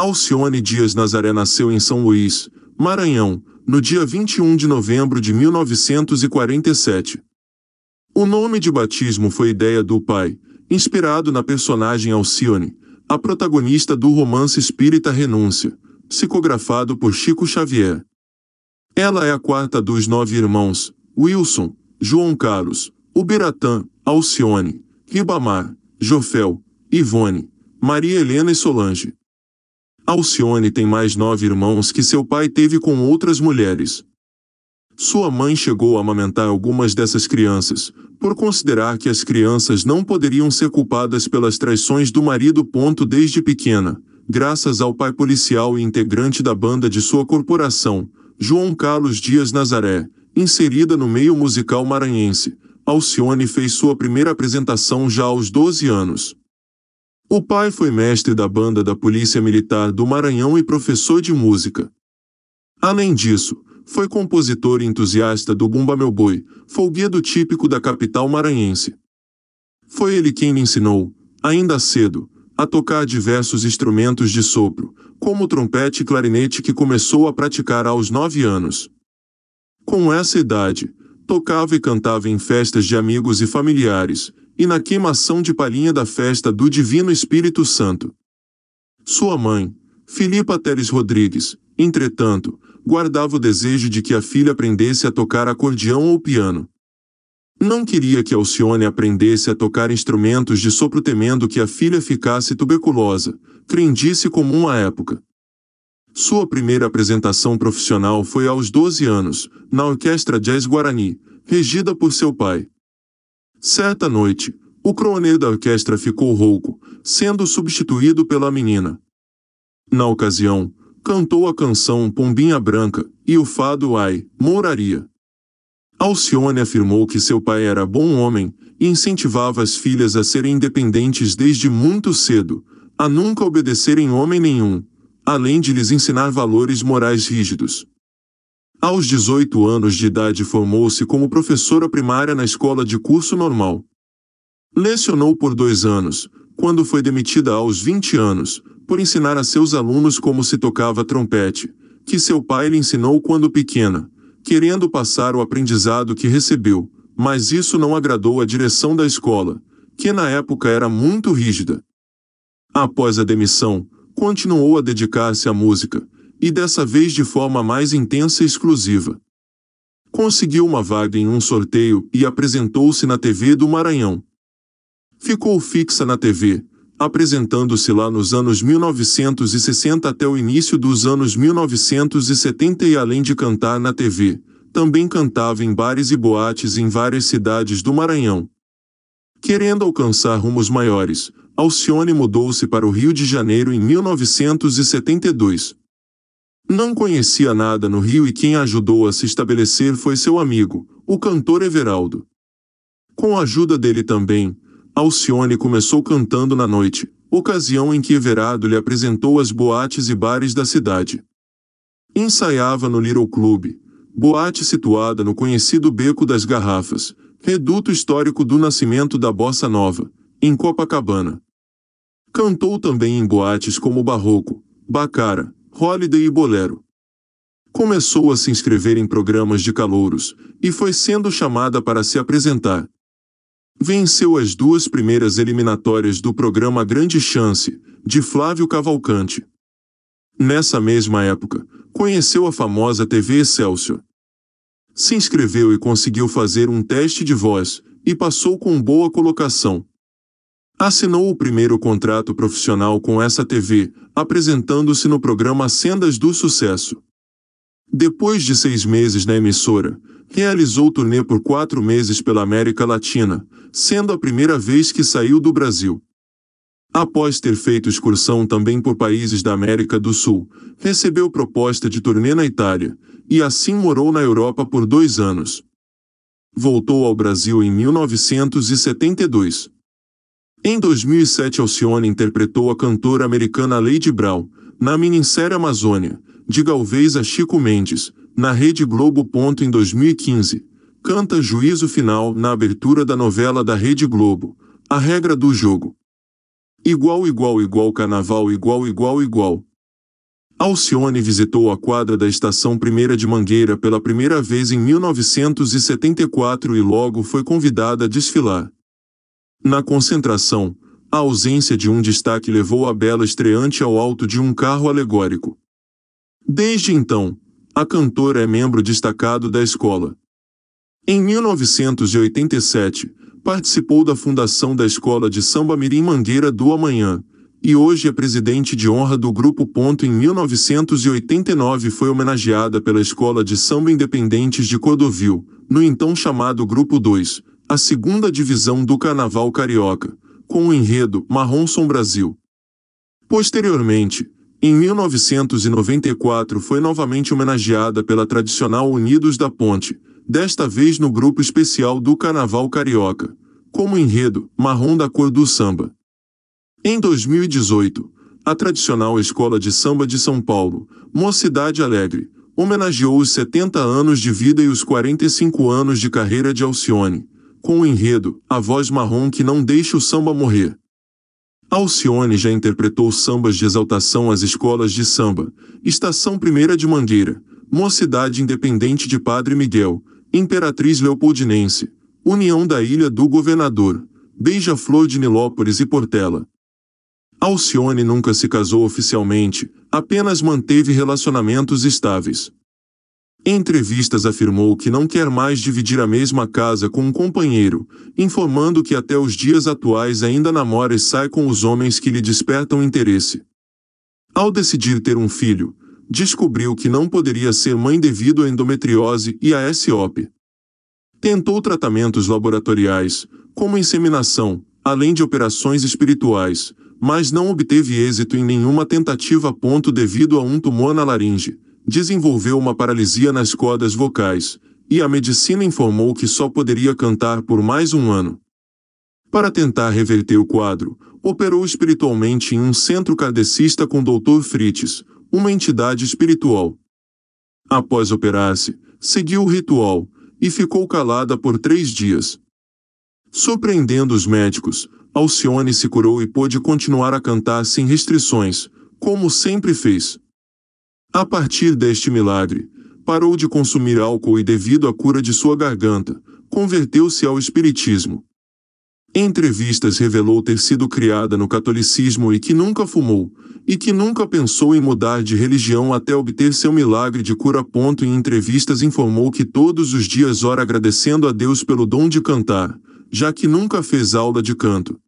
Alcione Dias Nazaré nasceu em São Luís, Maranhão, no dia 21 de novembro de 1947. O nome de batismo foi ideia do pai, inspirado na personagem Alcione, a protagonista do romance espírita Renúncia, psicografado por Chico Xavier. Ela é a quarta dos nove irmãos, Wilson, João Carlos, Ubiratã, Alcione, Ribamar, Jofel, Ivone, Maria Helena e Solange. Alcione tem mais nove irmãos que seu pai teve com outras mulheres. Sua mãe chegou a amamentar algumas dessas crianças, por considerar que as crianças não poderiam ser culpadas pelas traições do marido. Ponto desde pequena, graças ao pai policial e integrante da banda de sua corporação, João Carlos Dias Nazaré, inserida no meio musical maranhense, Alcione fez sua primeira apresentação já aos 12 anos. O pai foi mestre da banda da Polícia Militar do Maranhão e professor de música. Além disso, foi compositor e entusiasta do Bumba Meu Boi, folguedo típico da capital maranhense. Foi ele quem lhe ensinou, ainda cedo, a tocar diversos instrumentos de sopro, como trompete e clarinete que começou a praticar aos nove anos. Com essa idade, tocava e cantava em festas de amigos e familiares, e na queimação de palhinha da festa do Divino Espírito Santo. Sua mãe, Filipa Teres Rodrigues, entretanto, guardava o desejo de que a filha aprendesse a tocar acordeão ou piano. Não queria que Alcione aprendesse a tocar instrumentos de sopro temendo que a filha ficasse tuberculosa, crendice comum à época. Sua primeira apresentação profissional foi aos 12 anos, na Orquestra Jazz Guarani, regida por seu pai, Certa noite, o croneiro da orquestra ficou rouco, sendo substituído pela menina. Na ocasião, cantou a canção Pombinha Branca e o fado Ai, Mouraria. Alcione afirmou que seu pai era bom homem e incentivava as filhas a serem independentes desde muito cedo, a nunca obedecerem homem nenhum, além de lhes ensinar valores morais rígidos. Aos 18 anos de idade formou-se como professora primária na escola de curso normal. Lecionou por dois anos, quando foi demitida aos 20 anos, por ensinar a seus alunos como se tocava trompete, que seu pai lhe ensinou quando pequena, querendo passar o aprendizado que recebeu, mas isso não agradou a direção da escola, que na época era muito rígida. Após a demissão, continuou a dedicar-se à música, e dessa vez de forma mais intensa e exclusiva. Conseguiu uma vaga em um sorteio e apresentou-se na TV do Maranhão. Ficou fixa na TV, apresentando-se lá nos anos 1960 até o início dos anos 1970 e além de cantar na TV, também cantava em bares e boates em várias cidades do Maranhão. Querendo alcançar rumos maiores, Alcione mudou-se para o Rio de Janeiro em 1972. Não conhecia nada no Rio e quem ajudou a se estabelecer foi seu amigo, o cantor Everaldo. Com a ajuda dele também, Alcione começou cantando na noite, ocasião em que Everaldo lhe apresentou as boates e bares da cidade. Ensaiava no Little Club, boate situada no conhecido Beco das Garrafas, reduto histórico do nascimento da Bossa Nova, em Copacabana. Cantou também em boates como Barroco, Bacara, Holiday e Bolero. Começou a se inscrever em programas de calouros e foi sendo chamada para se apresentar. Venceu as duas primeiras eliminatórias do programa Grande Chance, de Flávio Cavalcante. Nessa mesma época, conheceu a famosa TV Excelsior. Se inscreveu e conseguiu fazer um teste de voz e passou com boa colocação. Assinou o primeiro contrato profissional com essa TV, apresentando-se no programa Sendas do Sucesso. Depois de seis meses na emissora, realizou turnê por quatro meses pela América Latina, sendo a primeira vez que saiu do Brasil. Após ter feito excursão também por países da América do Sul, recebeu proposta de turnê na Itália, e assim morou na Europa por dois anos. Voltou ao Brasil em 1972. Em 2007, Alcione interpretou a cantora americana Lady Brown, na minissérie Amazônia, de Galvez a Chico Mendes, na Rede Globo. Em 2015, canta Juízo Final na abertura da novela da Rede Globo, A Regra do Jogo. Igual, igual, igual, carnaval, igual, igual, igual. Alcione visitou a quadra da Estação Primeira de Mangueira pela primeira vez em 1974 e logo foi convidada a desfilar. Na concentração, a ausência de um destaque levou a bela estreante ao alto de um carro alegórico. Desde então, a cantora é membro destacado da escola. Em 1987, participou da fundação da Escola de Samba Mirim Mangueira do Amanhã, e hoje é presidente de honra do Grupo Ponto. Em 1989 foi homenageada pela Escola de Samba Independentes de Cordovil, no então chamado Grupo 2, a segunda divisão do Carnaval Carioca, com o enredo Marronson Brasil. Posteriormente, em 1994 foi novamente homenageada pela tradicional Unidos da Ponte, desta vez no grupo especial do Carnaval Carioca, como enredo Marrom da Cor do Samba. Em 2018, a tradicional Escola de Samba de São Paulo, Mocidade Alegre, homenageou os 70 anos de vida e os 45 anos de carreira de Alcione, com o enredo A Voz Marrom que Não Deixa o Samba Morrer. Alcione já interpretou sambas de exaltação às escolas de samba, Estação Primeira de Mangueira, Mocidade Independente de Padre Miguel, Imperatriz Leopoldinense, União da Ilha do Governador, Beija-Flor de Nilópolis e Portela. Alcione nunca se casou oficialmente, apenas manteve relacionamentos estáveis. Em entrevistas afirmou que não quer mais dividir a mesma casa com um companheiro, informando que até os dias atuais ainda namora e sai com os homens que lhe despertam interesse. Ao decidir ter um filho, descobriu que não poderia ser mãe devido à endometriose e à SOP. Tentou tratamentos laboratoriais, como inseminação, além de operações espirituais, mas não obteve êxito em nenhuma tentativa ponto devido a um tumor na laringe desenvolveu uma paralisia nas cordas vocais, e a medicina informou que só poderia cantar por mais um ano. Para tentar reverter o quadro, operou espiritualmente em um centro cardecista com Dr. Fritz, uma entidade espiritual. Após operar-se, seguiu o ritual e ficou calada por três dias. Surpreendendo os médicos, Alcione se curou e pôde continuar a cantar sem restrições, como sempre fez. A partir deste milagre, parou de consumir álcool e, devido à cura de sua garganta, converteu-se ao espiritismo. Em entrevistas revelou ter sido criada no catolicismo e que nunca fumou, e que nunca pensou em mudar de religião até obter seu milagre de cura. Ponto em entrevistas informou que todos os dias ora agradecendo a Deus pelo dom de cantar, já que nunca fez aula de canto.